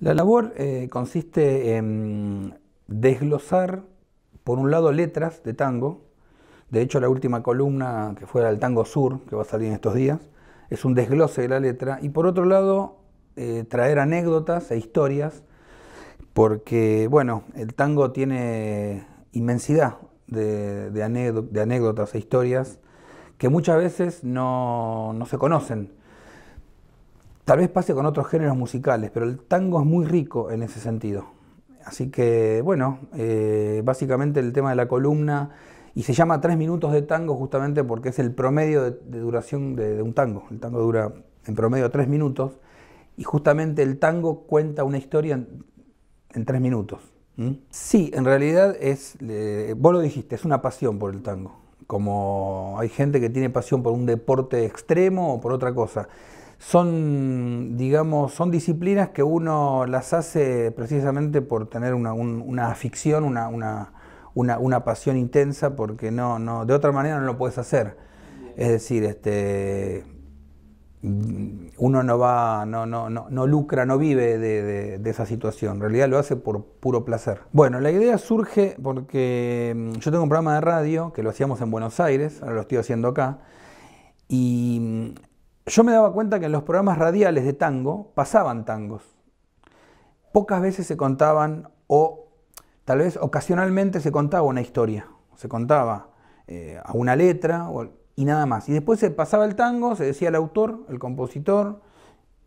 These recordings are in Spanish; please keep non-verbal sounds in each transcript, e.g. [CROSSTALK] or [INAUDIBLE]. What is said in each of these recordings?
La labor eh, consiste en desglosar, por un lado, letras de tango. De hecho, la última columna, que fuera el Tango Sur, que va a salir en estos días, es un desglose de la letra. Y por otro lado, eh, traer anécdotas e historias, porque, bueno, el tango tiene inmensidad de, de, anécdotas e historias que muchas veces no se conocen. Tal vez pase con otros géneros musicales, pero el tango es muy rico en ese sentido. Así que, bueno, eh, básicamente el tema de la columna, y se llama Tres Minutos de Tango justamente porque es el promedio de, duración de, un tango. El tango dura en promedio tres minutos, y justamente el tango cuenta una historia en, tres minutos. Sí, en realidad es, vos lo dijiste, es una pasión por el tango. Como hay gente que tiene pasión por un deporte extremo o por otra cosa son, digamos, son disciplinas que uno las hace precisamente por tener una, una afición, una, pasión intensa, porque no, no, de otra manera no lo puedes hacer. Es decir, este, uno no va, no, no, no, lucra, no vive de, de, esa situación. En realidad lo hace por puro placer. Bueno, la idea surge porque mm, yo tengo un programa de radio que lo hacíamos en Buenos Aires, ahora lo estoy haciendo acá. Y mm, yo me daba cuenta que en los programas radiales de tango pasaban tangos. Pocas veces se contaban o tal vez ocasionalmente se contaba una historia, se contaba eh, a una letra y nada más. Y después se pasaba el tango, se decía el autor, el compositor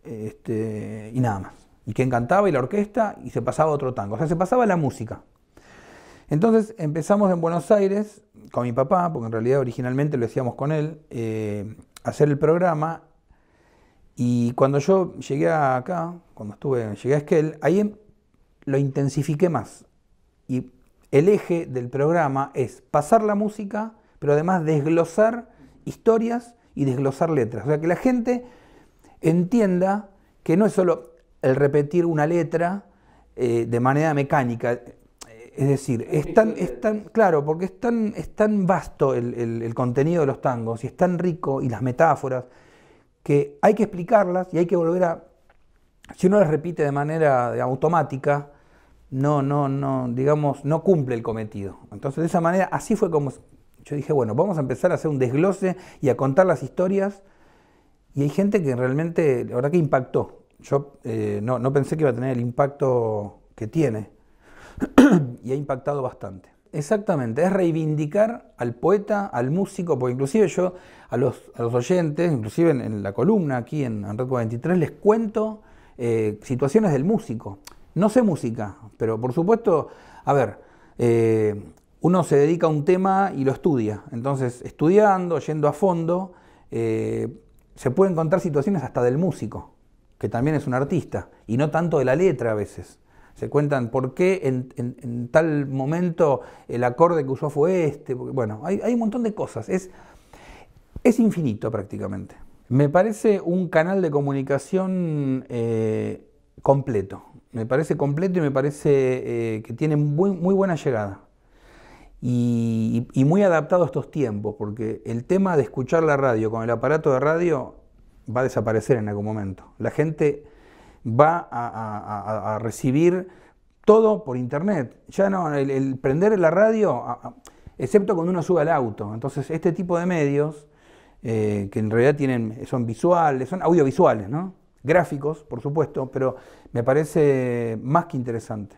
este, y nada más. Y quién cantaba, y la orquesta y se pasaba otro tango. O sea, se pasaba la música. Entonces empezamos en Buenos Aires con mi papá, porque en realidad originalmente lo hacíamos con él, eh, hacer el programa y cuando yo llegué acá, cuando estuve, llegué a Esquel, ahí em, lo intensifiqué más. Y el eje del programa es pasar la música, pero además desglosar historias y desglosar letras. O sea, que la gente entienda que no es solo el repetir una letra eh, de manera mecánica. Es decir, es tan, es tan claro, porque es tan, es tan vasto el, el contenido de los tangos y es tan rico y las metáforas que hay que explicarlas y hay que volver a... Si uno las repite de manera eh, automática, no, no, no, digamos, no cumple el cometido. Entonces, de esa manera, así fue como yo dije, bueno, vamos a empezar a hacer un desglose y a contar las historias. Y hay gente que realmente, la verdad que impactó. Yo eh, no, no pensé que iba a tener el impacto que tiene. [CLEARS THROAT] y ha impactado bastante. Exactamente, es reivindicar al poeta, al músico, porque inclusive yo a los, oyentes, inclusive en, la columna aquí en, Red 43, les cuento eh, situaciones del músico. No sé música, pero por supuesto, a ver, eh, uno se dedica a un tema y lo estudia. Entonces, estudiando, yendo a fondo, eh, se pueden encontrar situaciones hasta del músico, que también es un artista, y no tanto de la letra a veces se cuentan por qué en, tal momento el acorde que usó fue este. bueno, hay, un montón de cosas. Es, es infinito prácticamente. Me parece un canal de comunicación eh, completo. Me parece completo y me parece eh, que tiene muy, buena llegada. Y, y, muy adaptado a estos tiempos, porque el tema de escuchar la radio con el aparato de radio va a desaparecer en algún momento. La gente va a, recibir todo por internet. Ya no, el, prender la radio, excepto cuando uno sube al auto. Entonces, este tipo de medios, eh, que en realidad tienen, son visuales, son audiovisuales, ¿no? Gráficos, por supuesto, pero me parece más que interesante.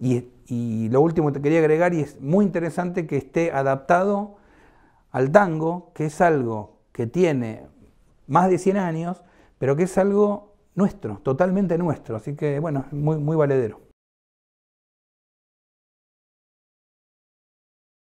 Y, y, lo último que te quería agregar, y es muy interesante que esté adaptado al tango, que es algo que tiene más de 100 años, pero que es algo nuestro, totalmente nuestro. Así que, bueno, muy, muy valedero.